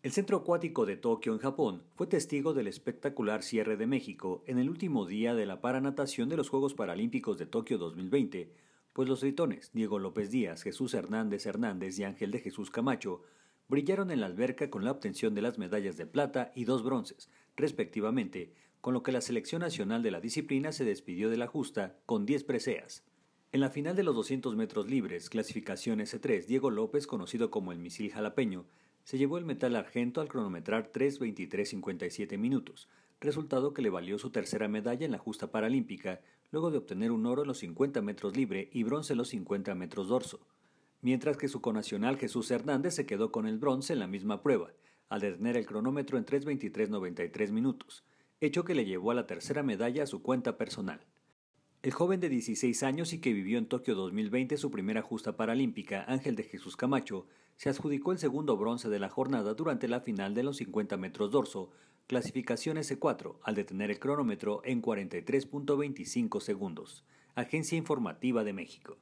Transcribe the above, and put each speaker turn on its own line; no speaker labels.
El Centro Acuático de Tokio, en Japón, fue testigo del espectacular cierre de México en el último día de la paranatación de los Juegos Paralímpicos de Tokio 2020, pues los tritones Diego López Díaz, Jesús Hernández Hernández y Ángel de Jesús Camacho brillaron en la alberca con la obtención de las medallas de plata y dos bronces, respectivamente, con lo que la selección nacional de la disciplina se despidió de la justa con 10 preseas. En la final de los 200 metros libres, clasificación S3, Diego López, conocido como el misil jalapeño, se llevó el metal argento al cronometrar 3.23.57 minutos, resultado que le valió su tercera medalla en la justa paralímpica, luego de obtener un oro en los 50 metros libre y bronce en los 50 metros dorso. Mientras que su conacional Jesús Hernández se quedó con el bronce en la misma prueba, al detener el cronómetro en 3.23.93 minutos, hecho que le llevó a la tercera medalla a su cuenta personal. El joven de 16 años y que vivió en Tokio 2020 su primera justa paralímpica, Ángel de Jesús Camacho, se adjudicó el segundo bronce de la jornada durante la final de los 50 metros dorso, clasificación S4, al detener el cronómetro en 43.25 segundos. Agencia Informativa de México.